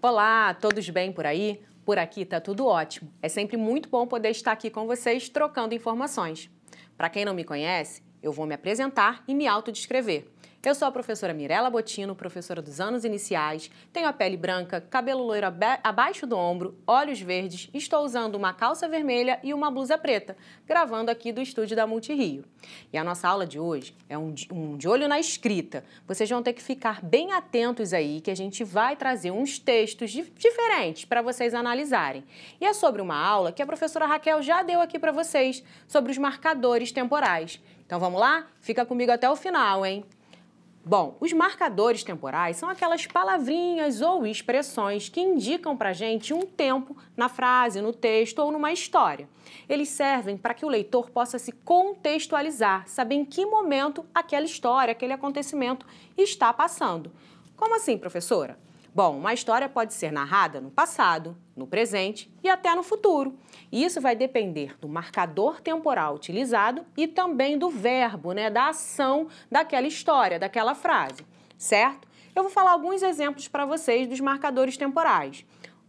Olá, todos bem por aí? Por aqui tá tudo ótimo. É sempre muito bom poder estar aqui com vocês trocando informações. Para quem não me conhece, eu vou me apresentar e me autodescrever. Eu sou a professora Mirella Botino, professora dos anos iniciais, tenho a pele branca, cabelo loiro abaixo do ombro, olhos verdes, estou usando uma calça vermelha e uma blusa preta, gravando aqui do estúdio da Multirio. E a nossa aula de hoje é um de, um de olho na escrita. Vocês vão ter que ficar bem atentos aí que a gente vai trazer uns textos di diferentes para vocês analisarem. E é sobre uma aula que a professora Raquel já deu aqui para vocês sobre os marcadores temporais. Então vamos lá? Fica comigo até o final, hein? Bom, os marcadores temporais são aquelas palavrinhas ou expressões que indicam para gente um tempo na frase, no texto ou numa história. Eles servem para que o leitor possa se contextualizar, saber em que momento aquela história, aquele acontecimento está passando. Como assim, professora? Bom, uma história pode ser narrada no passado, no presente e até no futuro. E isso vai depender do marcador temporal utilizado e também do verbo, né, da ação daquela história, daquela frase, certo? Eu vou falar alguns exemplos para vocês dos marcadores temporais.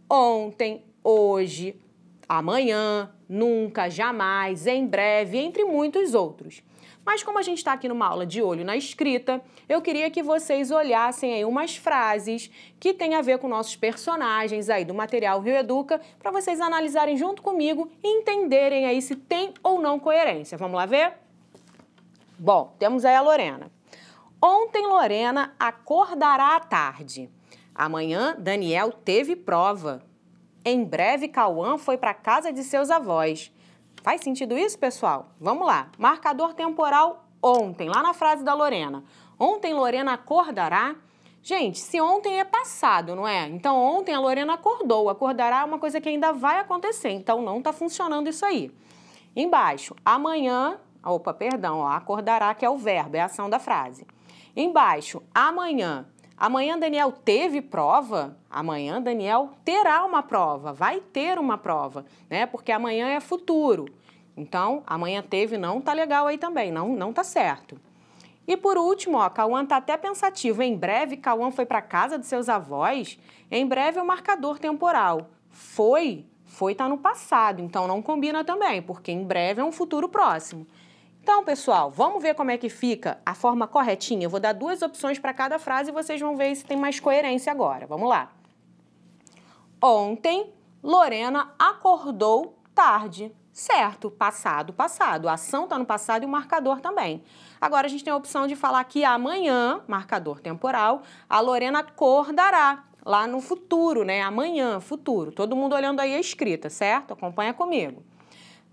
Ontem, hoje, amanhã, nunca, jamais, em breve, entre muitos outros. Mas como a gente está aqui numa aula de olho na escrita, eu queria que vocês olhassem aí umas frases que tem a ver com nossos personagens aí do material Rio Educa, para vocês analisarem junto comigo e entenderem aí se tem ou não coerência. Vamos lá ver? Bom, temos aí a Lorena. Ontem Lorena acordará à tarde. Amanhã Daniel teve prova. Em breve Cauã foi para casa de seus avós. Faz sentido isso, pessoal? Vamos lá. Marcador temporal ontem, lá na frase da Lorena. Ontem Lorena acordará. Gente, se ontem é passado, não é? Então ontem a Lorena acordou. Acordará é uma coisa que ainda vai acontecer. Então não está funcionando isso aí. Embaixo, amanhã. Opa, perdão, ó, acordará que é o verbo, é a ação da frase. Embaixo, amanhã Amanhã Daniel teve prova, amanhã Daniel terá uma prova, vai ter uma prova, né? Porque amanhã é futuro. Então, amanhã teve não tá legal aí também, não não tá certo. E por último, ó, Cauã tá até pensativo. Em breve, Cauã foi para casa de seus avós. Em breve é o marcador temporal. Foi, foi tá no passado, então não combina também, porque em breve é um futuro próximo. Então, pessoal, vamos ver como é que fica a forma corretinha. Eu vou dar duas opções para cada frase e vocês vão ver se tem mais coerência agora. Vamos lá. Ontem, Lorena acordou tarde. Certo, passado, passado. A ação está no passado e o marcador também. Agora a gente tem a opção de falar que amanhã, marcador temporal, a Lorena acordará lá no futuro, né? Amanhã, futuro. Todo mundo olhando aí a escrita, certo? Acompanha comigo.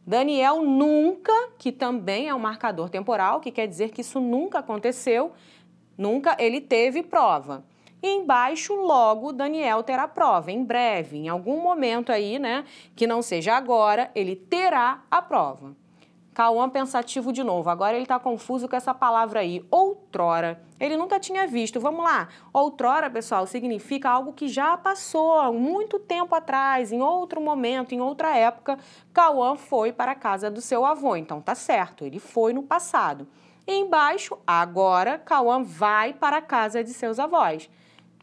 Daniel nunca, que também é um marcador temporal, que quer dizer que isso nunca aconteceu, nunca ele teve prova. embaixo, logo, Daniel terá prova, em breve, em algum momento aí, né? Que não seja agora, ele terá a prova. Cauã pensativo de novo. Agora ele está confuso com essa palavra aí, outrora. Ele nunca tinha visto. Vamos lá. Outrora, pessoal, significa algo que já passou muito tempo atrás, em outro momento, em outra época. Cauã foi para a casa do seu avô. Então tá certo, ele foi no passado. E embaixo, agora, Cauã vai para a casa de seus avós.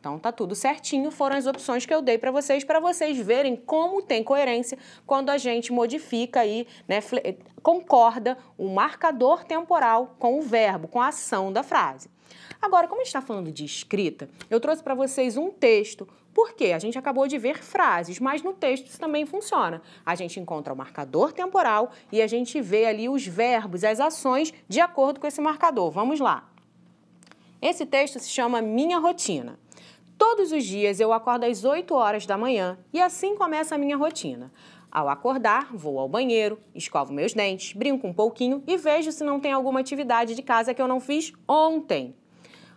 Então tá tudo certinho, foram as opções que eu dei para vocês, para vocês verem como tem coerência quando a gente modifica aí, né, concorda o marcador temporal com o verbo, com a ação da frase. Agora, como a gente está falando de escrita, eu trouxe para vocês um texto porque a gente acabou de ver frases, mas no texto isso também funciona. A gente encontra o marcador temporal e a gente vê ali os verbos, as ações de acordo com esse marcador. Vamos lá. Esse texto se chama Minha Rotina. Todos os dias eu acordo às 8 horas da manhã e assim começa a minha rotina. Ao acordar, vou ao banheiro, escovo meus dentes, brinco um pouquinho e vejo se não tem alguma atividade de casa que eu não fiz ontem.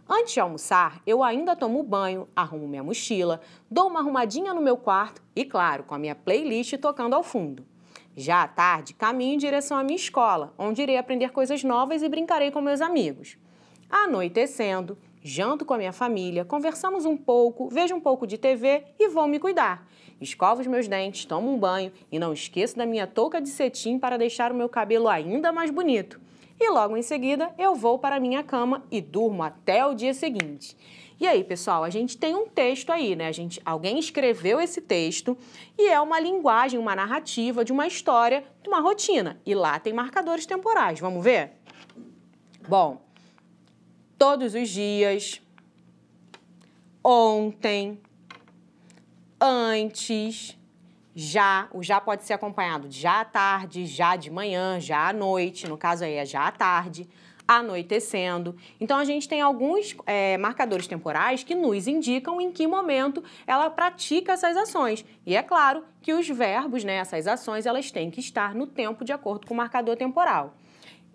Antes de almoçar, eu ainda tomo banho, arrumo minha mochila, dou uma arrumadinha no meu quarto e, claro, com a minha playlist tocando ao fundo. Já à tarde, caminho em direção à minha escola, onde irei aprender coisas novas e brincarei com meus amigos. Anoitecendo, janto com a minha família, conversamos um pouco, vejo um pouco de TV e vou me cuidar. Escovo os meus dentes, tomo um banho e não esqueço da minha touca de cetim para deixar o meu cabelo ainda mais bonito. E logo em seguida eu vou para a minha cama e durmo até o dia seguinte. E aí, pessoal, a gente tem um texto aí, né? A gente, alguém escreveu esse texto e é uma linguagem, uma narrativa de uma história, de uma rotina. E lá tem marcadores temporais. Vamos ver? Bom, todos os dias, ontem, antes, já. O já pode ser acompanhado de já à tarde, já de manhã, já à noite. No caso aí é já à tarde, anoitecendo. Então a gente tem alguns é, marcadores temporais que nos indicam em que momento ela pratica essas ações. E é claro que os verbos, né, essas ações, elas têm que estar no tempo de acordo com o marcador temporal.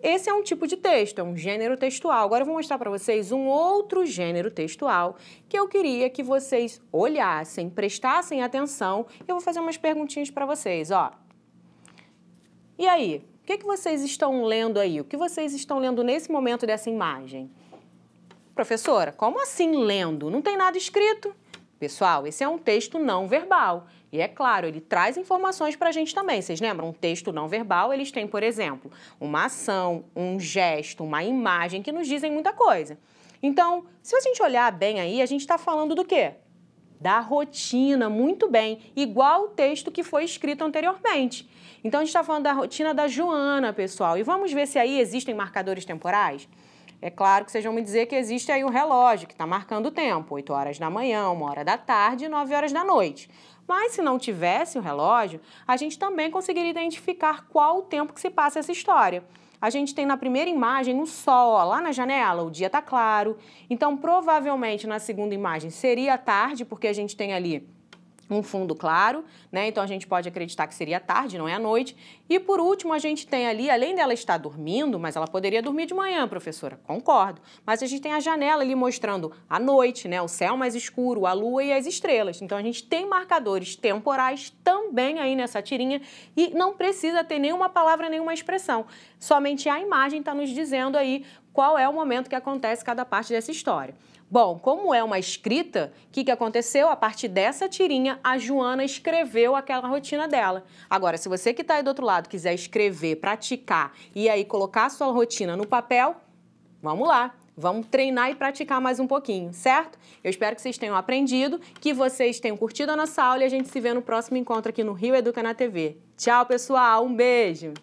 Esse é um tipo de texto, é um gênero textual. Agora eu vou mostrar para vocês um outro gênero textual que eu queria que vocês olhassem, prestassem atenção. Eu vou fazer umas perguntinhas para vocês, ó. E aí, o que, que vocês estão lendo aí? O que vocês estão lendo nesse momento dessa imagem? Professora, como assim lendo? Não tem nada escrito? Pessoal, esse é um texto não verbal. E é claro, ele traz informações para a gente também. Vocês lembram? Um texto não verbal, eles têm, por exemplo, uma ação, um gesto, uma imagem que nos dizem muita coisa. Então, se a gente olhar bem aí, a gente está falando do quê? Da rotina, muito bem, igual o texto que foi escrito anteriormente. Então, a gente está falando da rotina da Joana, pessoal. E vamos ver se aí existem marcadores temporais? É claro que vocês vão me dizer que existe aí o relógio, que está marcando o tempo, 8 horas da manhã, 1 hora da tarde e 9 horas da noite. Mas se não tivesse o relógio, a gente também conseguiria identificar qual o tempo que se passa essa história. A gente tem na primeira imagem o um sol ó, lá na janela, o dia está claro. Então, provavelmente na segunda imagem seria tarde, porque a gente tem ali um fundo claro, né? Então a gente pode acreditar que seria tarde, não é à noite. E por último, a gente tem ali, além dela estar dormindo, mas ela poderia dormir de manhã, professora, concordo. Mas a gente tem a janela ali mostrando a noite, né? O céu mais escuro, a lua e as estrelas. Então a gente tem marcadores temporais também aí nessa tirinha e não precisa ter nenhuma palavra, nenhuma expressão. Somente a imagem está nos dizendo aí qual é o momento que acontece cada parte dessa história. Bom, como é uma escrita, o que, que aconteceu? A partir dessa tirinha, a Joana escreveu aquela rotina dela. Agora, se você que está aí do outro lado quiser escrever, praticar e aí colocar a sua rotina no papel, vamos lá. Vamos treinar e praticar mais um pouquinho, certo? Eu espero que vocês tenham aprendido, que vocês tenham curtido a nossa aula e a gente se vê no próximo encontro aqui no Rio Educa na TV. Tchau, pessoal. Um beijo.